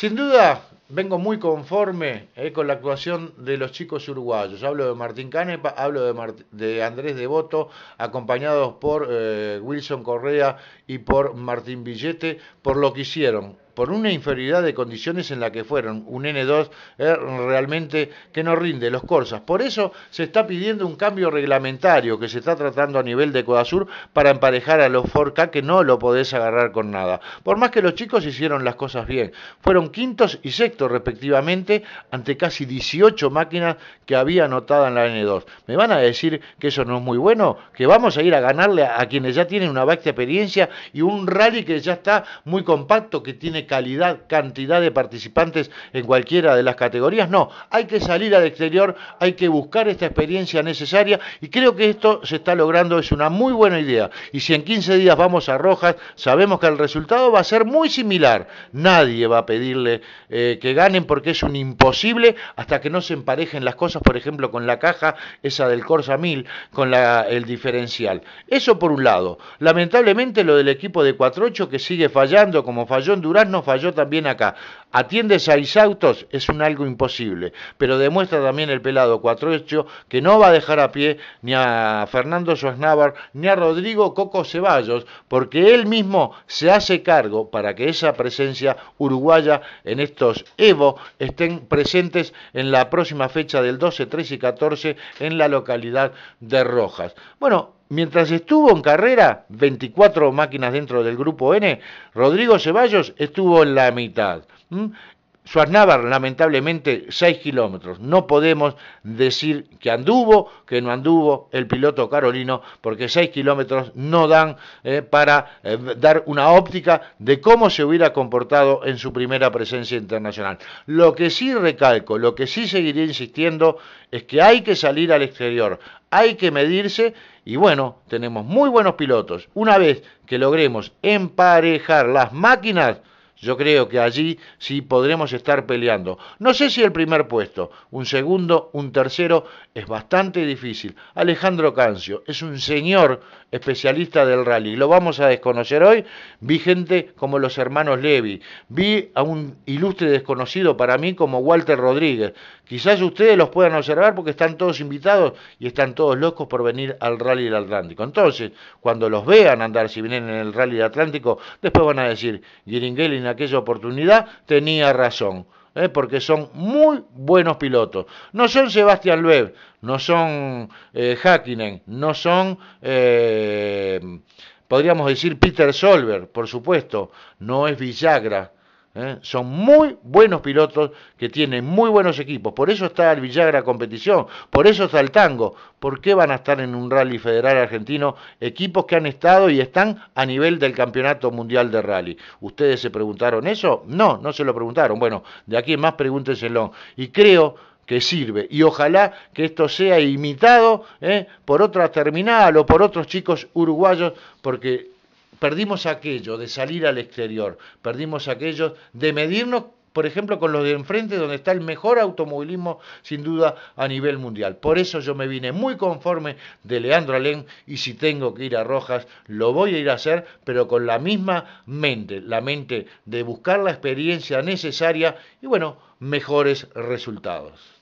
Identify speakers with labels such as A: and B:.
A: Sin duda, vengo muy conforme eh, con la actuación de los chicos uruguayos. Hablo de Martín Canepa, hablo de, de Andrés Devoto, acompañados por eh, Wilson Correa y por Martín Villete, por lo que hicieron por una inferioridad de condiciones en la que fueron, un N2 realmente que no rinde los Corsas. Por eso se está pidiendo un cambio reglamentario que se está tratando a nivel de Codasur para emparejar a los Forca que no lo podés agarrar con nada. Por más que los chicos hicieron las cosas bien, fueron quintos y sextos respectivamente ante casi 18 máquinas que había anotada en la N2. ¿Me van a decir que eso no es muy bueno? ¿Que vamos a ir a ganarle a, quienes ya tienen una vasta experiencia y un rally que ya está muy compacto que tiene calidad, cantidad de participantes en cualquiera de las categorías. No, hay que salir al exterior, hay que buscar esta experiencia necesaria y creo que esto se está logrando, es una muy buena idea. Y si en 15 días vamos a Rojas, sabemos que el resultado va a ser muy similar. Nadie va a pedirle eh, que ganen porque es un imposible hasta que no se emparejen las cosas, por ejemplo, con la caja esa del Corsa 1000, con la, el diferencial. Eso por un lado. Lamentablemente lo del equipo de 4-8 que sigue fallando como falló en Durán falló también acá. Atiende seis autos, es un algo imposible, pero demuestra también el pelado 48 que no va a dejar a pie ni a Fernando Schwarznavar ni a Rodrigo Coco Ceballos, porque él mismo se hace cargo para que esa presencia uruguaya en estos Evo estén presentes en la próxima fecha del 12, 13 y 14 en la localidad de Rojas. Bueno, Mientras estuvo en carrera, 24 máquinas dentro del grupo N, Rodrigo Ceballos estuvo en la mitad. Suaznávar lamentablemente, 6 kilómetros. No podemos decir que anduvo, que no anduvo el piloto carolino, porque 6 kilómetros no dan eh, para eh, dar una óptica de cómo se hubiera comportado en su primera presencia internacional. Lo que sí recalco, lo que sí seguiré insistiendo, es que hay que salir al exterior, hay que medirse y bueno, tenemos muy buenos pilotos. Una vez que logremos emparejar las máquinas, yo creo que allí sí podremos estar peleando. No sé si el primer puesto, un segundo, un tercero, es bastante difícil. Alejandro Cancio es un señor especialista del rally. Lo vamos a desconocer hoy. Vi gente como los hermanos Levy. Vi a un ilustre desconocido para mí como Walter Rodríguez. Quizás ustedes los puedan observar porque están todos invitados y están todos locos por venir al rally del Atlántico. Entonces, cuando los vean andar, si vienen en el rally del Atlántico, después van a decir, aquella oportunidad tenía razón. ¿eh? porque son muy buenos pilotos. No son Sebastián Loeb, no son eh, no son, eh, podríamos decir, Peter Solver, por supuesto, no es Villagra, ¿eh? Son muy buenos pilotos que tienen muy buenos equipos. Por eso está el Villagra Competición, por eso está el Tango. ¿Por qué van a estar en un rally federal argentino equipos que han estado y están a nivel del Campeonato Mundial de Rally? ¿Ustedes se preguntaron eso? No, no se lo preguntaron. Bueno, de aquí en más pregúntenselo. Y creo que sirve y ojalá que esto sea imitado ¿eh? por otra terminal o por otros chicos uruguayos porque perdimos aquello de salir al exterior, perdimos aquello de medirnos, por ejemplo, con los de enfrente, donde está el mejor automovilismo, sin duda, a nivel mundial. Por eso yo me vine muy conforme de Leandro Alén y si tengo que ir a Rojas, lo voy a ir a hacer, pero con la misma mente, la mente de buscar la experiencia necesaria y, bueno, mejores resultados.